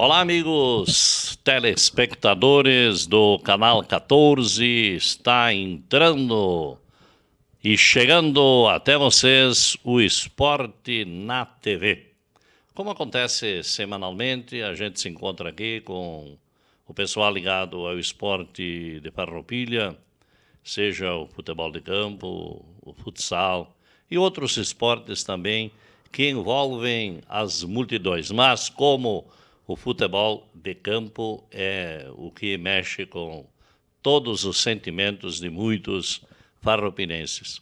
Olá, amigos telespectadores do canal 14, está entrando e chegando até vocês o Esporte na TV. Como acontece semanalmente, a gente se encontra aqui com o pessoal ligado ao esporte de Farroupilha, seja o futebol de campo, o futsal e outros esportes também que envolvem as multidões. Mas como o futebol de campo é o que mexe com todos os sentimentos de muitos farroupinenses.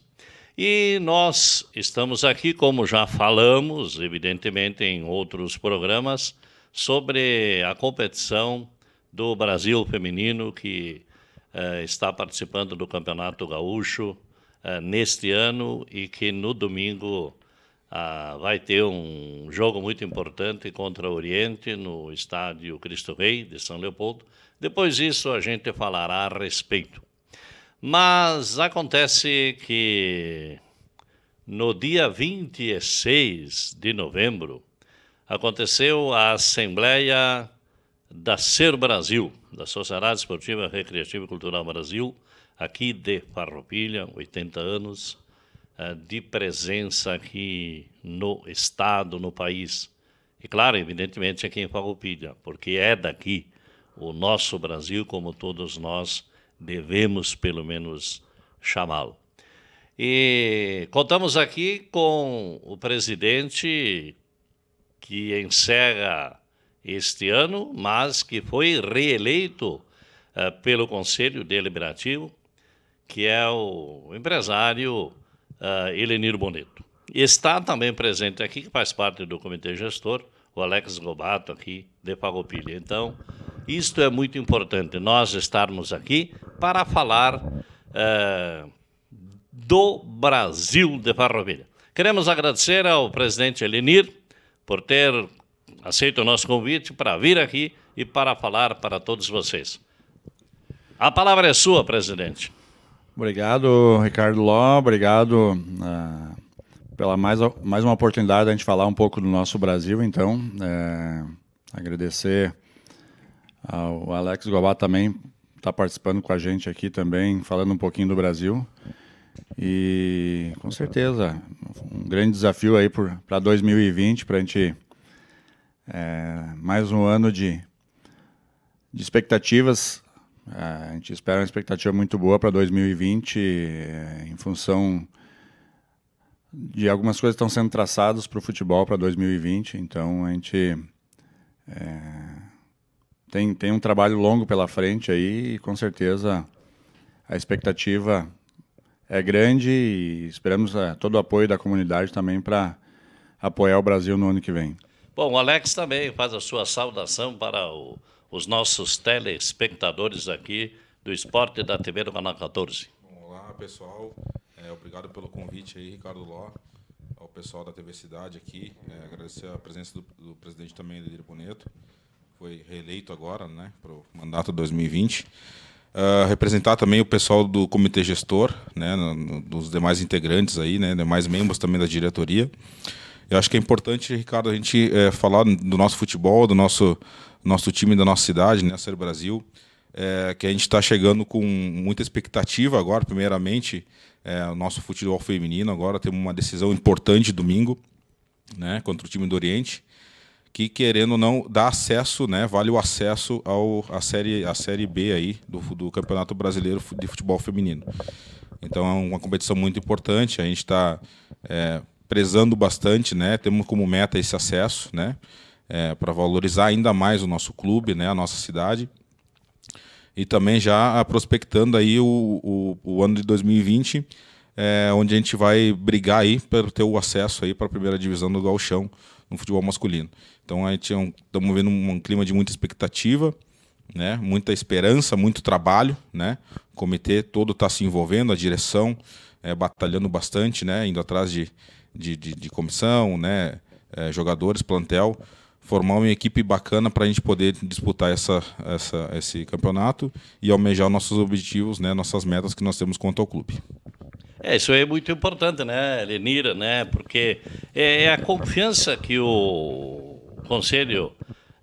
E nós estamos aqui, como já falamos, evidentemente, em outros programas, sobre a competição do Brasil feminino que eh, está participando do Campeonato Gaúcho eh, neste ano e que no domingo ah, vai ter um jogo muito importante contra o Oriente no estádio Cristo Rei de São Leopoldo. Depois disso a gente falará a respeito. Mas acontece que no dia 26 de novembro aconteceu a Assembleia da Ser Brasil, da Sociedade Esportiva Recreativa e Cultural Brasil, aqui de Farroupilha, 80 anos, eh, de presença aqui no Estado, no país. E claro, evidentemente, aqui em Farroupilha, porque é daqui o nosso Brasil, como todos nós devemos, pelo menos, chamá-lo. E contamos aqui com o presidente que encerra este ano, mas que foi reeleito uh, pelo Conselho Deliberativo, que é o empresário uh, Elenir Bonito. Está também presente aqui, que faz parte do comitê gestor, o Alex Gobato aqui de Pagopilha. Então, isto é muito importante, nós estarmos aqui para falar uh, do Brasil de Farroupilha. Queremos agradecer ao presidente Elenir por ter aceito o nosso convite para vir aqui e para falar para todos vocês. A palavra é sua, presidente. Obrigado, Ricardo Ló. Obrigado uh, pela mais, mais uma oportunidade de a gente falar um pouco do nosso Brasil. Então, é, agradecer ao Alex Gobá também está participando com a gente aqui também, falando um pouquinho do Brasil. E com certeza, um grande desafio aí para 2020, para a gente. É, mais um ano de, de expectativas é, a gente espera uma expectativa muito boa para 2020, eh, em função de algumas coisas que estão sendo traçadas para o futebol para 2020. Então a gente é, tem, tem um trabalho longo pela frente aí e com certeza a expectativa é grande e esperamos é, todo o apoio da comunidade também para apoiar o Brasil no ano que vem. Bom, o Alex também faz a sua saudação para o os nossos telespectadores aqui do Esporte da TV do Canal 14. Olá, pessoal. É, obrigado pelo convite aí, Ricardo Ló, ao pessoal da TV Cidade aqui. É, agradecer a presença do, do presidente também, Edir Boneto. Foi reeleito agora, né, para o mandato 2020. Uh, é, representar também o pessoal do comitê gestor, né, no, no, dos demais integrantes aí, né, demais membros também da diretoria. Eu acho que é importante, Ricardo, a gente é, falar do nosso futebol, do nosso, nosso time, da nossa cidade, né, a Ser Brasil, é, que a gente está chegando com muita expectativa agora, primeiramente, é, o nosso futebol feminino. Agora temos uma decisão importante domingo né, contra o time do Oriente, que querendo ou não dá acesso, né, vale o acesso ao a série a série B aí do, do Campeonato Brasileiro de Futebol Feminino. Então é uma competição muito importante. A gente está é, prezando bastante, né? Temos como meta esse acesso, né? É, para valorizar ainda mais o nosso clube, né? A nossa cidade. E também já prospectando aí o, o, o ano de 2020, é, onde a gente vai brigar aí para ter o acesso aí para a primeira divisão do Galchão no futebol masculino. Então a gente estamos é um, vendo um, clima de muita expectativa, né? Muita esperança, muito trabalho, né? O comitê todo está se envolvendo, a direção é, batalhando bastante, né? Indo atrás de, de, de, de comissão, né, é, jogadores, plantel, formar uma equipe bacana para a gente poder disputar essa, essa, esse campeonato e almejar nossos objetivos, né, nossas metas que nós temos quanto ao clube. É, isso é muito importante, né, Lenira, né, porque é, é a confiança que o Conselho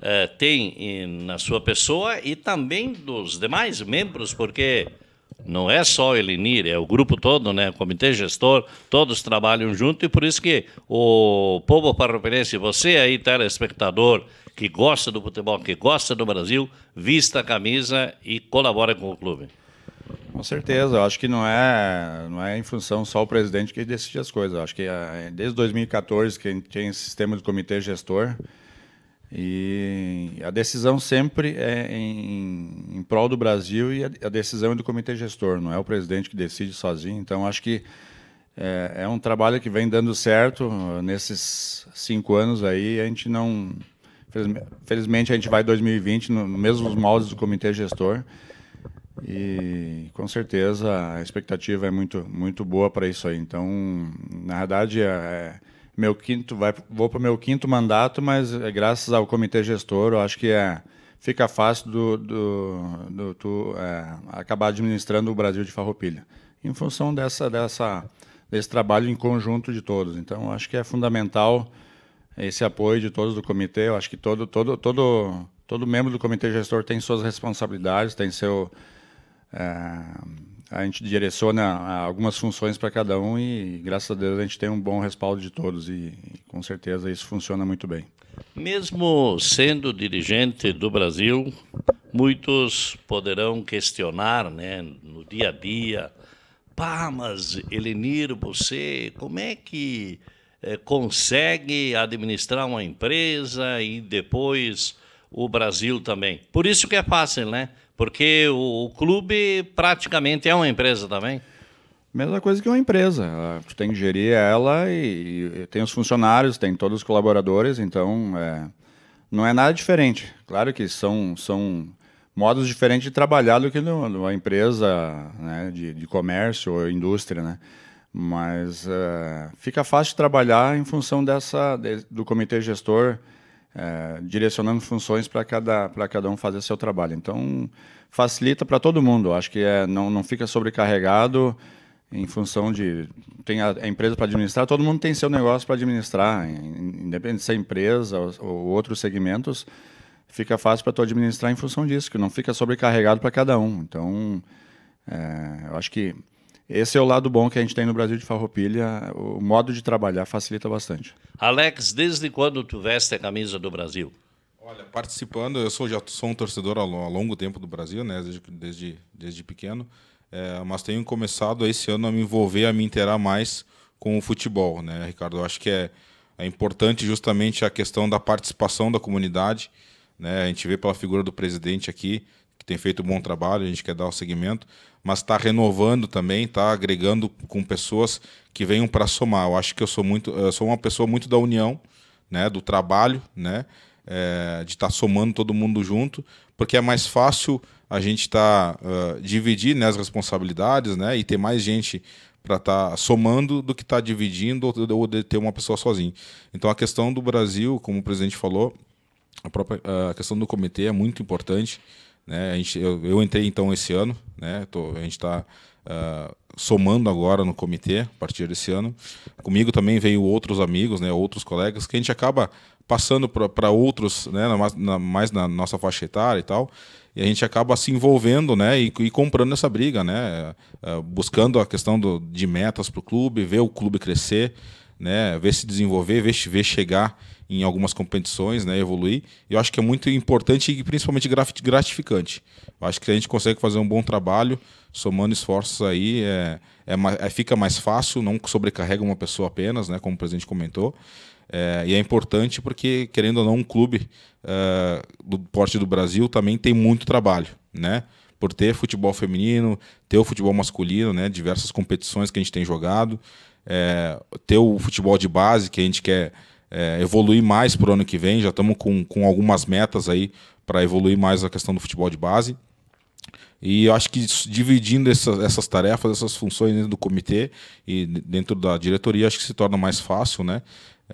é, tem na sua pessoa e também dos demais membros, porque não é só o Elinir, é o grupo todo, né? O comitê gestor, todos trabalham junto e por isso que o povo parroperense, você aí, telespectador, que gosta do futebol, que gosta do Brasil, vista a camisa e colabora com o clube. Com certeza, eu acho que não é, não é em função só o presidente que decide as coisas. Eu acho que eh, desde 2014 que a gente tem esse sistema de comitê gestor, e a decisão sempre é em, em prol do Brasil e a, a, decisão é do comitê gestor, não é o presidente que decide sozinho. Então, acho que é, é um trabalho que vem dando certo ah, nesses cinco anos aí. A gente não. Felizmente, a gente vai 2020 no, no mesmos moldes do comitê gestor. E com certeza a expectativa é muito, muito boa para isso aí. Então, na verdade, é, é meu quinto vai, vou para o meu quinto mandato, mas é graças ao comitê gestor, eu acho que é, fica fácil do, do, do tu, é, acabar administrando o Brasil de farroupilha, em função dessa, dessa, desse trabalho em conjunto de todos. Então, acho que é fundamental esse apoio de todos do comitê. Eu acho que todo, todo, todo, todo membro do comitê gestor tem suas responsabilidades, tem seu é, a gente direciona algumas funções para cada um e, graças a Deus, a gente tem um bom respaldo de todos e, com certeza, isso funciona muito bem. Mesmo sendo dirigente do Brasil, muitos poderão questionar né, no dia a dia: pá, mas Elenir, você, como é que é, consegue administrar uma empresa e depois o Brasil também? Por isso que é fácil, né? Porque o, o clube praticamente é uma empresa também. Mesma coisa que uma empresa. Tu tem que gerir ela e, e tem os funcionários, tem todos os colaboradores, então é, não é nada diferente. Claro que são, são modos diferentes de trabalhar do que numa empresa né, de, de, comércio ou indústria, né? Mas é, fica fácil de trabalhar em função dessa, de, do comitê gestor é, direcionando funções para cada, para cada um fazer seu trabalho. Então, facilita para todo mundo. Acho que é, não, não fica sobrecarregado em função de. Tem a, a empresa para administrar, todo mundo tem seu negócio para administrar, independente se é empresa ou, ou outros segmentos. Fica fácil para tu administrar em função disso, que não fica sobrecarregado para cada um. Então, é, eu acho que esse é o lado bom que a gente tem no Brasil de Farroupilha, o modo de trabalhar facilita bastante. Alex, desde quando tu veste a camisa do Brasil? Olha, participando, eu sou já sou um torcedor há longo tempo do Brasil, né, desde, desde, desde pequeno, é, mas tenho começado esse ano a me envolver, a me interar mais com o futebol, né, Ricardo? Eu acho que é, é importante justamente a questão da participação da comunidade, né? A gente vê pela figura do presidente aqui, que tem feito um bom trabalho, a gente quer dar o seguimento mas está renovando também, está agregando com pessoas que venham para somar. Eu acho que eu sou muito, eu sou uma pessoa muito da união, né, do trabalho, né, é, de estar tá somando todo mundo junto, porque é mais fácil a gente tá uh, dividir né, as responsabilidades, né, e ter mais gente para estar tá somando do que estar tá dividindo ou, ou de ter uma pessoa sozinha. Então a questão do Brasil, como o presidente falou, a própria eh, a questão do comitê é muito importante. Né? A gente, eu, eu entrei então esse ano, né? Tô, a gente está uh, ah, somando agora no comitê a partir desse ano. Comigo também veio outros amigos, né? outros colegas, que a gente acaba passando para outros, né? Na, na, mais na nossa faixa etária e tal e a gente acaba se envolvendo né, e, e comprando essa briga, né, uh, buscando a questão do, de metas para o clube, ver o clube crescer, né, ver se desenvolver, ver, ver chegar em algumas competições, né, evoluir. Eu acho que é muito importante e principalmente gratificante. Eu acho que a gente consegue fazer um bom trabalho somando esforços aí, é, é, é fica mais fácil, não sobrecarrega uma pessoa apenas, né, como o presidente comentou. É, e é importante porque, querendo ou não, um clube é, do porte do Brasil também tem muito trabalho, né? Por ter futebol feminino, ter o futebol masculino, né? Diversas competições que a gente tem jogado, é, ter o futebol de base que a gente quer é, evoluir mais para o ano que vem. Já estamos com, com algumas metas aí para evoluir mais a questão do futebol de base. E acho que dividindo essa, essas tarefas, essas funções dentro do comitê e dentro da diretoria, acho que se torna mais fácil, né?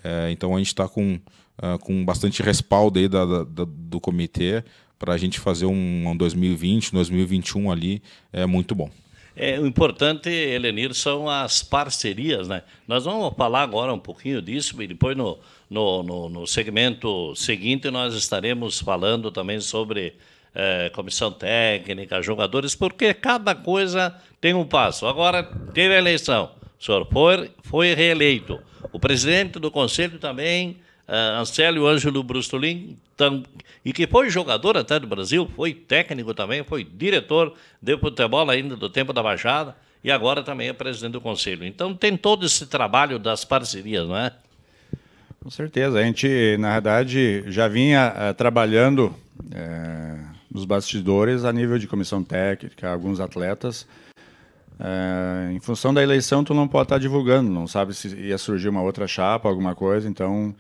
É, então a gente está com, uh, com bastante respaldo aí da, da, da do comitê para a gente fazer um, um 2020, 2021 ali é muito bom. É, o importante, Elenir, são as parcerias. Né? Nós vamos falar agora um pouquinho disso e depois no, no, no, no segmento seguinte nós estaremos falando também sobre é, comissão técnica, jogadores, porque cada coisa tem um passo. Agora teve a eleição, o senhor foi, foi reeleito. O presidente do conselho também uh, ah, Ancélio Ângelo Brustolin, tam, e que foi jogador até do Brasil, foi técnico também, foi diretor de futebol ainda do tempo da Baixada, e agora também é presidente do conselho. Então tem todo esse trabalho das parcerias, não é? Com certeza. A gente, na verdade, já vinha uh, trabalhando uh, nos bastidores a nível de comissão técnica, alguns atletas. Eh, em função da eleição, tu não pode estar tá divulgando, não sabe se ia surgir uma outra chapa, alguma coisa. Então,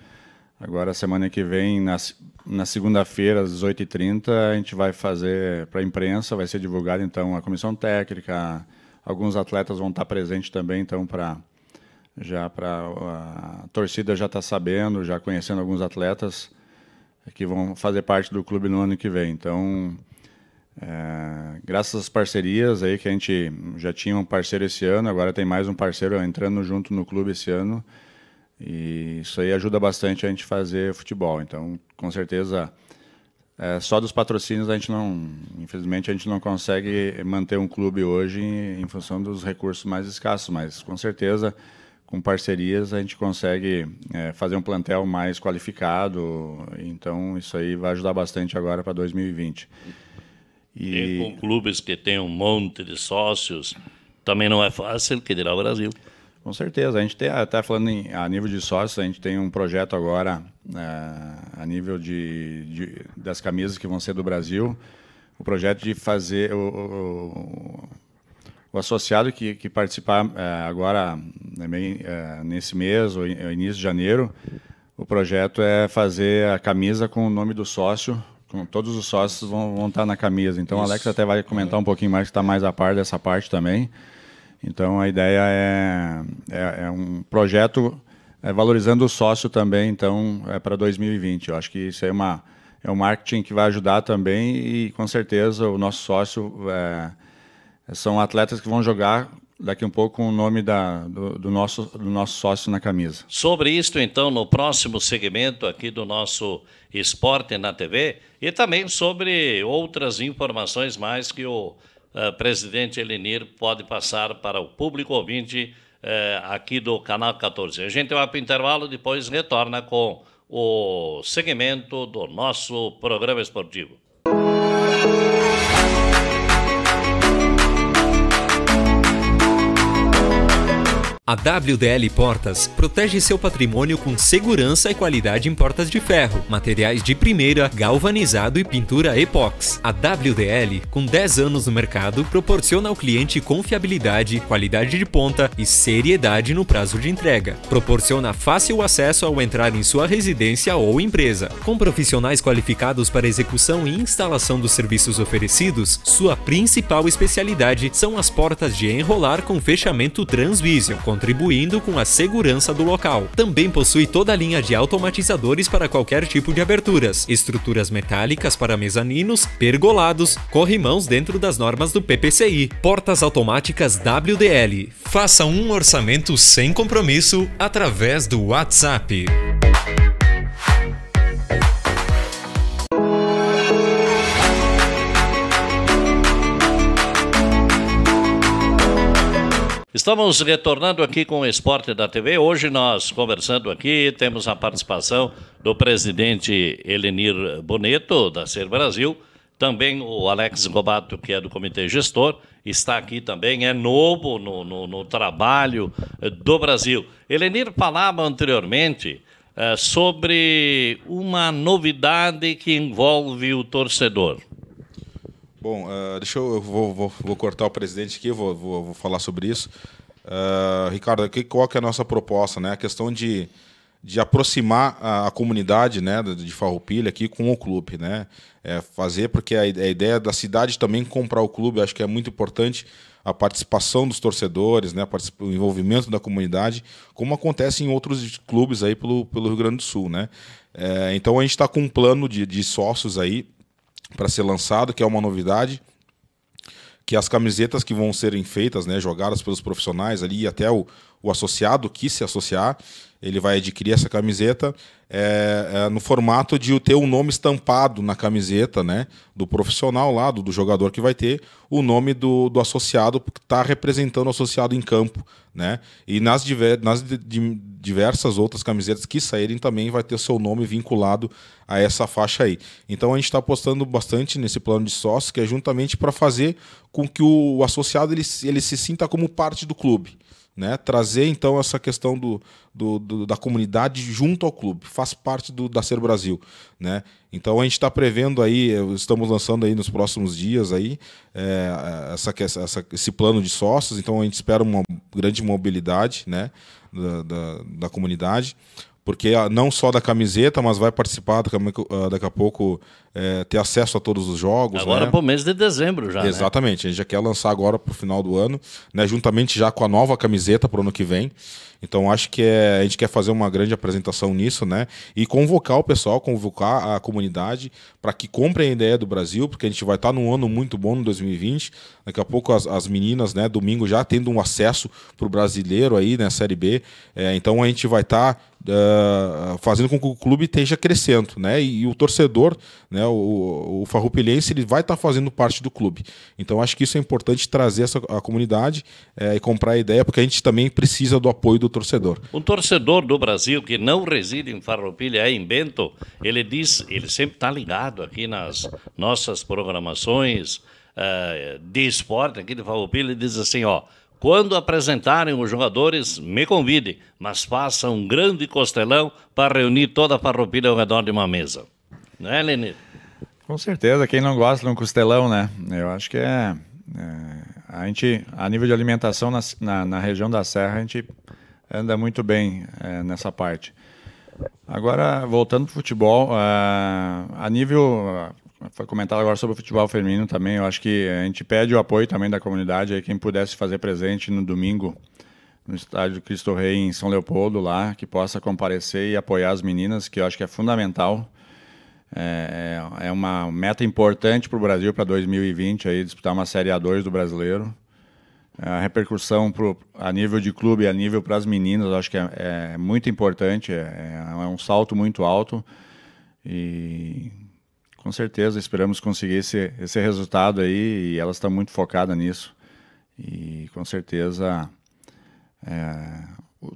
Agora, semana que vem, na, na segunda-feira, às 18h30, a gente vai fazer para a imprensa, vai ser divulgado então a comissão técnica, alguns atletas vão estar presentes também, então para já para a torcida já está sabendo, já conhecendo alguns atletas que vão fazer parte do clube no ano que vem. Então, é, graças às parcerias aí que a gente já tinha um parceiro esse ano, agora tem mais um parceiro entrando junto no clube esse ano e isso aí ajuda bastante a gente fazer futebol. Então, com certeza, é, só dos patrocínios a gente não, infelizmente, a gente não consegue manter um clube hoje em, em função dos recursos mais escassos. Mas com certeza, com parcerias a gente consegue é, fazer um plantel mais qualificado. Então, isso aí vai ajudar bastante agora para 2020. E... e com clubes que têm um monte de sócios, também não é fácil, que dirá o Brasil. Com certeza. A gente tem, até falando em, a nível de sócios, a gente tem um projeto agora é, a nível de, de, das camisas que vão ser do Brasil, o projeto de fazer o, o, o associado que, que participar é, agora né, é, nesse mês ou início de janeiro, o projeto é fazer a camisa com o nome do sócio, com todos os sócios vão, vão estar tá na camisa. Então, Isso. o Alex até vai comentar um pouquinho mais que está mais a par dessa parte também. Então a ideia é, é, é um projeto é, valorizando o sócio também, então é para 2020. Eu acho que isso é uma é um marketing que vai ajudar também e com certeza o nosso sócio é, são atletas que vão jogar daqui um pouco o nome da, do, do, nosso, do nosso sócio na camisa. Sobre isto, então, no próximo segmento aqui do nosso Esporte na TV e também sobre outras informações mais que o eh, presidente Elenir pode passar para o público ouvinte uh, aqui do Canal 14. A gente vai para o intervalo, depois retorna com o segmento do nosso programa esportivo. A WDL Portas protege seu patrimônio com segurança e qualidade em portas de ferro, materiais de primeira, galvanizado e pintura epox. A WDL, com 10 anos no mercado, proporciona ao cliente confiabilidade, qualidade de ponta e seriedade no prazo de entrega. Proporciona fácil acesso ao entrar em sua residência ou empresa. Com profissionais qualificados para execução e instalação dos serviços oferecidos, sua principal especialidade são as portas de enrolar com fechamento transvision contribuindo com a segurança do local. Também possui toda a linha de automatizadores para qualquer tipo de aberturas, estruturas metálicas para mezaninos, pergolados, corrimãos dentro das normas do PPCI, portas automáticas WDL. Faça um orçamento sem compromisso através do WhatsApp. Estamos retornando aqui com o Esporte da TV. Hoje nós conversando aqui, temos a participação do presidente Elenir Boneto, da Ser Brasil, também o Alex Gobato, que é do Comitê Gestor, está aqui também, é novo no, no, no trabalho eh, do Brasil. Elenir falava anteriormente é, sobre uma novidade que envolve o torcedor. Bom, uh, deixa eu, eu vou, vou, vou, cortar o presidente aqui, vou, vou, vou falar sobre isso. Uh, Ricardo, que, qual que é a nossa proposta? Né? A questão de, de aproximar a, a comunidade né, de Farroupilha aqui com o clube. Né? É fazer, porque a, a, ideia da cidade também comprar o clube, acho que é muito importante a participação dos torcedores, né, o envolvimento da comunidade, como acontece em outros clubes aí pelo, pelo Rio Grande do Sul. Né? É, então a gente está com um plano de, de sócios aí, para ser lançado, que é uma novidade. Que as camisetas que vão serem feitas, né, jogadas pelos profissionais ali, até o, o associado que se associar, ele vai adquirir essa camiseta é, é, no formato de ter o um nome estampado na camiseta, né? Do profissional lá, do, do jogador que vai ter o nome do, do associado que está representando o associado em campo, né? E nas, diver, nas diversas outras camisetas que saírem também vai ter o seu nome vinculado a essa faixa aí. Então a gente está apostando bastante nesse plano de sócio, que é juntamente para fazer com que o, o associado ele, ele se sinta como parte do clube. Né? Trazer então essa questão do, do, do, da comunidade junto ao clube, faz parte do da Ser Brasil, né? Então a gente está prevendo aí, eh, estamos lançando aí nos próximos dias aí é, essa, essa, esse plano de sócios, então a gente espera uma grande mobilidade, né? da, da, da comunidade porque ah, não só da camiseta, mas vai participar ah, daqui a pouco, é, ter acesso a todos os jogos. Né? Agora né? pro mês de dezembro já. Né? Exatamente, né? a gente já quer lançar agora pro final do ano, né? juntamente já com a nova camiseta pro ano que vem. Então acho que é, a gente quer fazer uma grande apresentação nisso, né? E convocar o pessoal, convocar a comunidade para que comprem a ideia do Brasil, porque a gente vai estar tá num ano muito bom no 2020. Daqui a pouco as, as meninas, né, domingo já tendo um acesso pro brasileiro aí, né, Série B. É, então a gente vai estar. Tá uh, fazendo com que o clube esteja crescendo, né? E, e o torcedor, né? O, o farroupilhense ele vai estar tá fazendo parte do clube. Então acho que isso é importante trazer essa a comunidade é, e comprar a ideia, porque a gente também precisa do apoio do torcedor. Um torcedor do Brasil que não reside em Farroupilha, é em Bento, ele diz, ele sempre está ligado aqui nas nossas programações uh, de esporte aqui de Farroupilha, ele diz assim, ó quando apresentarem os jogadores, me convide, mas faça um grande costelão para reunir toda a farroupilha ao redor de uma mesa. Não é, Lenir? Com certeza, quem não gosta de um costelão, né? Eu acho que é... é a gente, a nível de alimentação na, na, na, região da Serra, a gente anda muito bem é, nessa parte. Agora, voltando para o futebol, uh, a nível foi comentado agora sobre o futebol feminino também. Eu acho que a gente pede o apoio também da comunidade. Aí quem pudesse fazer presente no domingo no estádio Cristo Rei em São Leopoldo lá, que possa comparecer e apoiar as meninas, que eu acho que é fundamental. É, é, é uma meta importante para o Brasil para 2020 aí disputar uma Série A2 do Brasileiro. É, a repercussão pro, a nível de clube, a nível para as meninas, eu acho que é, é muito importante. É, é um salto muito alto e com certeza, esperamos conseguir esse, esse resultado aí e ela está muito focada nisso. E com certeza é, o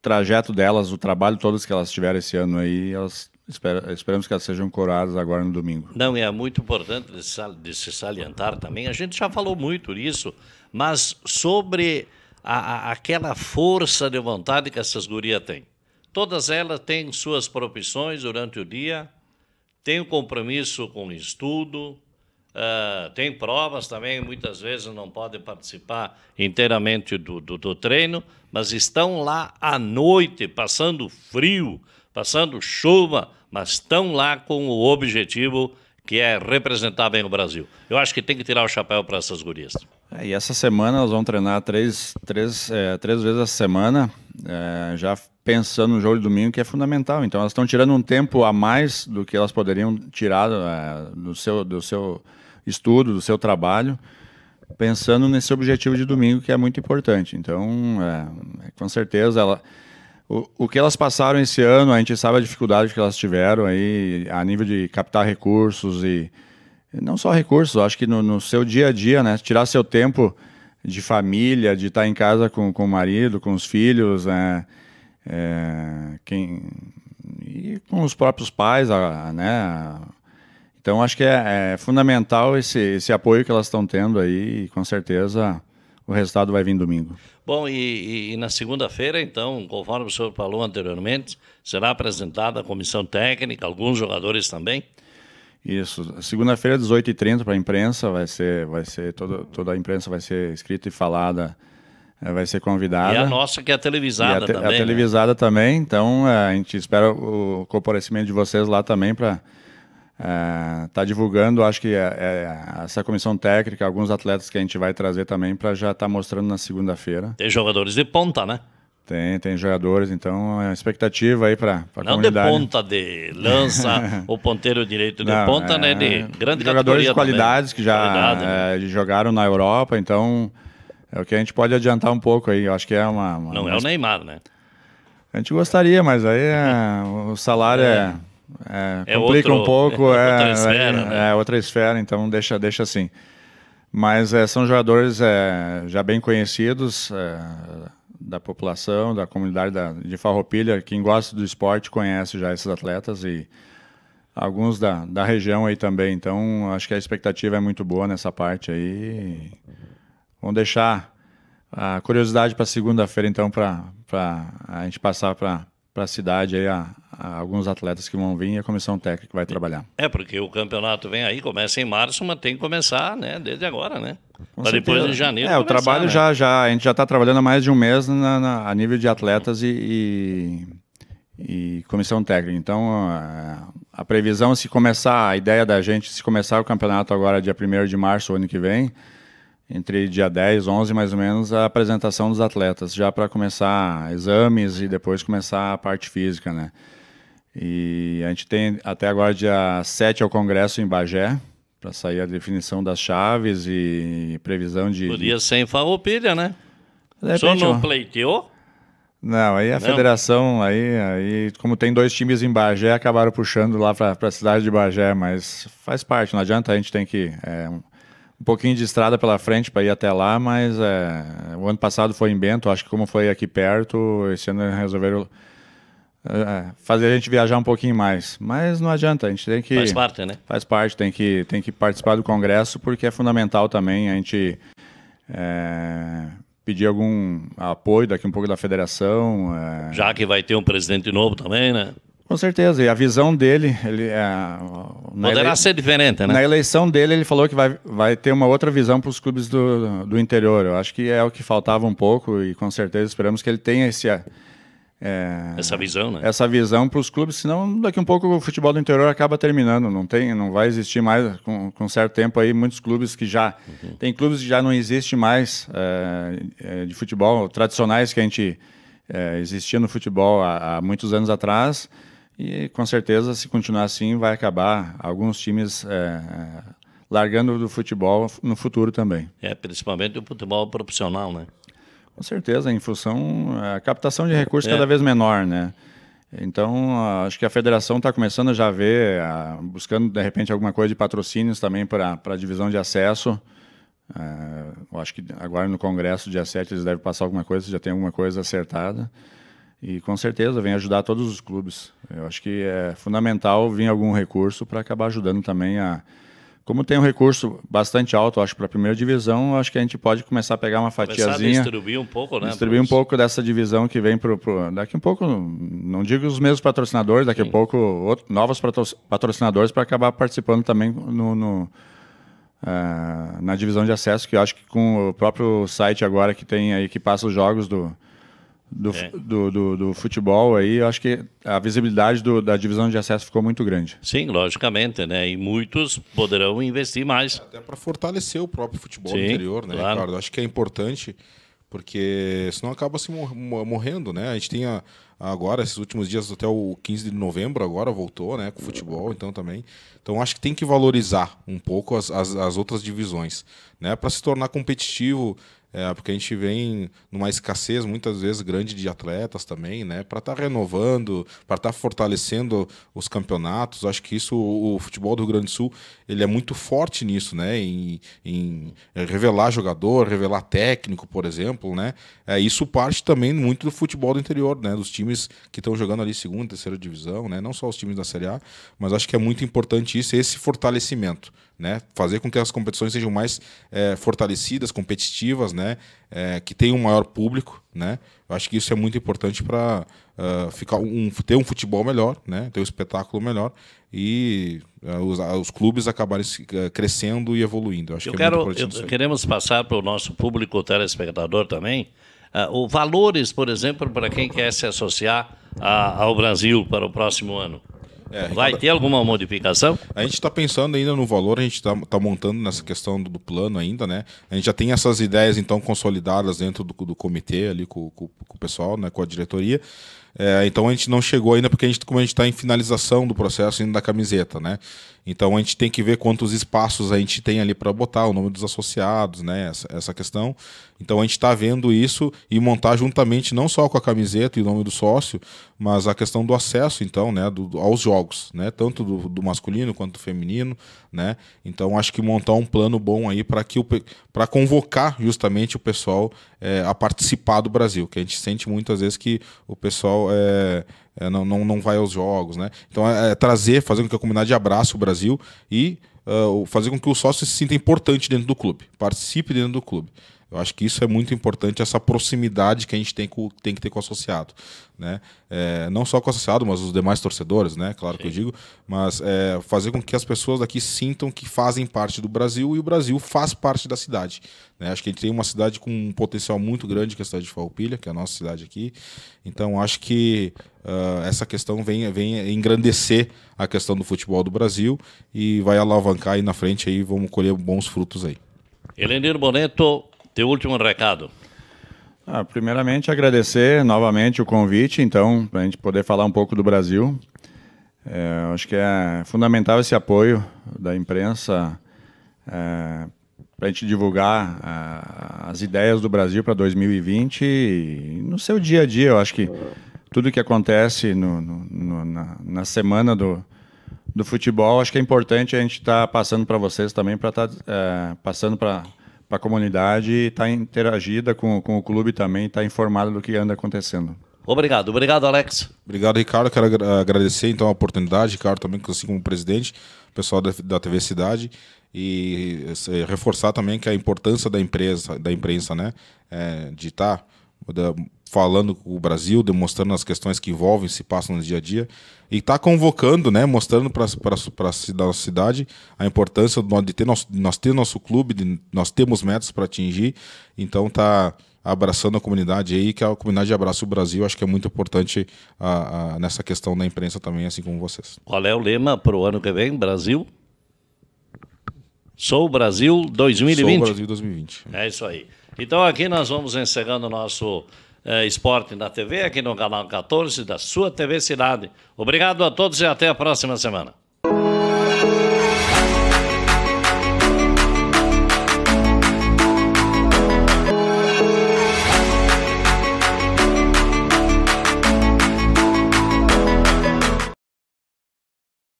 trajeto delas, o trabalho todos que elas tiveram esse ano aí, elas espera, esperamos que elas sejam coroadas agora no domingo. Não, é muito importante de se salientar também, a gente já falou muito nisso, mas sobre a, a, aquela força de vontade que essas gurias têm. Todas elas têm suas profissões durante o dia, tenho compromisso com o estudo, uh, tem provas também, muitas vezes não podem participar inteiramente do, do, do treino, mas estão lá à noite, passando frio, passando chuva, mas estão lá com o objetivo que é representar bem o Brasil. Eu acho que tem que tirar o chapéu para essas gurias. É, e essa semana nós vamos treinar três, três, é, três vezes a semana, é, já pensando no jogo de domingo, que é fundamental. Então, elas estão tirando um tempo a mais do que elas poderiam tirar é, do, seu, do seu estudo, do seu trabalho, pensando nesse objetivo de domingo, que é muito importante. Então, é, é, com certeza, ela, o, o que elas passaram esse ano, a gente sabe a dificuldade que elas tiveram aí, a nível de captar recursos e não só recursos, acho que no, no, seu dia a dia, né? Tirar seu tempo de família, de estar em casa com, com o marido, com os filhos, né? É, quem, e com os próprios pais, né? Então acho que é, é fundamental esse, esse apoio que elas estão tendo aí e com certeza o resultado vai vir domingo. Bom, e, e, e na segunda-feira, então, conforme o senhor falou anteriormente, será apresentada a comissão técnica, alguns jogadores também? Isso. Segunda-feira, 18h30, para a imprensa, vai ser, vai ser toda, toda a imprensa vai ser escrita e falada, eh, vai ser convidada. E a nossa que é televisada e a te, também. A né? televisada né? também, então eh, a gente espera o comparecimento de vocês lá também para estar uh, tá divulgando, acho que é, é, essa comissão técnica, alguns atletas que a gente vai trazer também para já estar tá mostrando na segunda-feira. Tem jogadores de ponta, né? Tem, tem jogadores, então é a expectativa aí para a Não de ponta de lança, o ponteiro direito de Não, ponta, né, é, né? De grande Jogadores de qualidades também. que já Qualidade, né? é, né? jogaram na Europa, então é o que a gente pode adiantar um pouco aí. Eu acho que é uma. uma Não uma... é o Neymar, né? A gente gostaria, mas aí é, o salário é. É, é. é complica outro, um pouco, é, outra esfera, né? é, outra esfera, então deixa, deixa assim. Mas são jogadores já bem conhecidos, da população, da comunidade da, de Farroupilha, quem gosta do esporte conhece já esses atletas e alguns da, da região aí também. Então, acho que a expectativa é muito boa nessa parte aí. Vamos deixar a curiosidade para segunda-feira, então, para a gente passar para para a cidade aí, a, a, alguns atletas que vão vir e a comissão técnica vai trabalhar. É, porque o campeonato vem aí, começa em março, mas tem que começar né, desde agora, né? Para depois em janeiro. É, o trabalho né? já, já. A gente já está trabalhando há mais de um mês na, na, a nível de atletas e, e, e comissão técnica. Então, a, a, previsão, se começar, a ideia da gente, se começar o campeonato agora, dia 1 de março, ano que vem entre dia 10, 11 mais ou menos, a apresentação dos atletas, já para começar exames e depois começar a parte física, né? E a gente tem até agora dia 7 é o congresso em Bagé, para sair a definição das chaves e previsão de... Podia ser em Farroupilha, né? Só não pleiteou? Não, aí a não. federação, aí, aí, como tem dois times em Bagé, acabaram puxando lá para a cidade de Bagé, mas faz parte, não adianta, a gente tem que... É, um pouquinho de estrada pela frente para ir até lá, mas é, o ano passado foi em Bento, acho que como foi aqui perto, esse ano resolveram é, é, fazer a gente viajar um pouquinho mais. Mas não adianta, a gente tem que. Faz parte, né? Faz parte, tem que, tem que participar do Congresso, porque é fundamental também a gente é, pedir algum apoio daqui um pouco da federação. É. Já que vai ter um presidente novo também, né? Com certeza. E a visão dele, ele é, poderá ele... ser diferente, né? Na eleição dele, ele falou que vai, vai ter uma outra visão para os clubes do, do interior. Eu acho que é o que faltava um pouco e com certeza esperamos que ele tenha esse é, essa visão, né? Essa visão para os clubes, senão daqui um pouco o futebol do interior acaba terminando, não tem, não vai existir mais com, com certo tempo aí muitos clubes que já uhum. tem clubes que já não existe mais é, é de futebol tradicionais que a gente é, existia no futebol há, há muitos anos atrás e com certeza, se continuar assim, vai acabar alguns times é, é largando do futebol no futuro também. É, principalmente o futebol profissional, né? Com certeza, em função é, a captação de recursos é. cada vez menor, né? Então, acho que a federação está começando já a ver, buscando de repente alguma coisa de patrocínios também para a divisão de acesso. É, eu acho que agora no Congresso, dia 7, eles devem passar alguma coisa, já tem alguma coisa acertada. E com certeza vem ajudar todos os clubes. Eu acho que é fundamental vir algum recurso para acabar ajudando também a. Como tem um recurso bastante alto, acho, para a primeira divisão, acho que a gente pode começar a pegar uma fatiazinha. Começar a distribuir um pouco, né? Distribuir um pouco dessa divisão que vem para pro... Daqui um pouco, não digo os mesmos patrocinadores, daqui a pouco outro, novos patrocinadores para acabar participando também no, no... Uh, na divisão de acesso, que eu acho que com o próprio site agora que tem aí, que passa os jogos do, do, é. do, do, do, futebol aí, eu acho que a visibilidade do, da divisão de acesso ficou muito grande. Sim, logicamente, né? E muitos poderão investir mais. Até para fortalecer o próprio futebol Sim, interior, né, claro. Ricardo? Acho que é importante, porque senão acaba se morrendo, né? A gente tem a, agora, esses últimos dias, até o 15 de novembro, agora voltou, né? Com o futebol, então também. Então acho que tem que valorizar um pouco as, as, as outras divisões, né? Para se tornar competitivo é, porque a gente vem numa escassez muitas vezes grande de atletas também, né? Para estar tá renovando, para estar tá fortalecendo os campeonatos. Acho que isso o, futebol do Rio Grande do Sul ele é muito forte nisso, né? Em, em revelar jogador, revelar técnico, por exemplo, né? É, isso parte também muito do futebol do interior, né? Dos times que estão jogando ali segunda, terceira divisão, né? Não só os times da Série A, mas acho que é muito importante isso, esse fortalecimento né? Fazer com que as competições sejam mais é, fortalecidas, competitivas, né? É, que tenham um maior público, né? Eu acho que isso é muito importante para uh, ah, ficar um, ter um futebol melhor, né? Ter um espetáculo melhor e uh, os, ah, os, clubes acabarem crescendo e evoluindo. Eu acho eu que é quero, é eu, queremos passar para o nosso público telespectador também. Uh, o valores, por exemplo, para quem quer se associar a, ao Brasil para o próximo ano? É, Vai ter alguma modificação? A gente está pensando ainda no valor, a gente está tá montando nessa questão do, do, plano ainda, né? A gente já tem essas ideias então consolidadas dentro do, do comitê ali com, com, com, o pessoal, né? com a diretoria. É, então a gente não chegou ainda porque a gente, como a gente está em finalização do processo ainda da camiseta, né? Então a gente tem que ver quantos espaços a gente tem ali para botar, o nome dos associados, né? Essa, essa questão. Então a gente está vendo isso e montar juntamente não só com a camiseta e o nome do sócio, mas a questão do acesso, então, né? Do, aos jogos, né? Tanto do, do, masculino quanto do feminino, né? Então acho que montar um plano bom aí para que para convocar justamente o pessoal é, a participar do Brasil, que a gente sente muitas vezes que o pessoal é, é, não, não, não vai aos jogos, né? Então é, é trazer, fazer com que a comunidade abrace o Brasil e uh, fazer com que o sócio se sinta importante dentro do clube, participe dentro do clube. Eu acho que isso é muito importante, essa proximidade que a gente tem, com, tem que ter com o associado. Né? É, não só com o associado, mas os demais torcedores, né? Claro Sim. que eu digo, mas é, fazer com que as pessoas daqui sintam que fazem parte do Brasil e o Brasil faz parte da cidade. Né? Acho que a gente tem uma cidade com um potencial muito grande, que é a cidade de Falpilha, que é a nossa cidade aqui. Então acho que uh, essa questão vem, vem engrandecer a questão do futebol do Brasil e vai alavancar aí na frente aí, vamos colher bons frutos aí. Elenir Boneto, teu último recado. Ah, primeiramente, agradecer novamente o convite, então, para a gente poder falar um pouco do Brasil. É, acho que é fundamental esse apoio da imprensa é, para a gente divulgar é, as ideias do Brasil para 2020 e, no seu dia a dia. Eu acho que tudo que acontece no, no, no, na, na, semana do, do futebol, acho que é importante a gente estar tá passando para vocês também, para estar tá, é, passando para para a comunidade estar tá interagida com, com o clube também, estar tá do que anda acontecendo. Obrigado, obrigado, Alex. Obrigado, Ricardo. Quero agradecer então a oportunidade, Ricardo, também assim como presidente, pessoal da, da TV Cidade e reforçar também que a importância da empresa, da imprensa, né, é, de estar tá, falando com o Brasil, demonstrando as questões que envolvem, se passam no dia a dia, e está convocando, né, mostrando para a cidade a importância de, ter nosso, de nós ter nosso clube, de nós temos metas para atingir, então está abraçando a comunidade aí, que é a comunidade abraça o Brasil, acho que é muito importante a, a, nessa questão da imprensa também, assim como vocês. Qual é o lema para o ano que vem, Brasil? Sou o Brasil 2020? Sou o Brasil 2020. É isso aí. Então aqui nós vamos encerrando o nosso é, esporte na TV, aqui no canal 14 da sua TV Cidade. Obrigado a todos e até a próxima semana.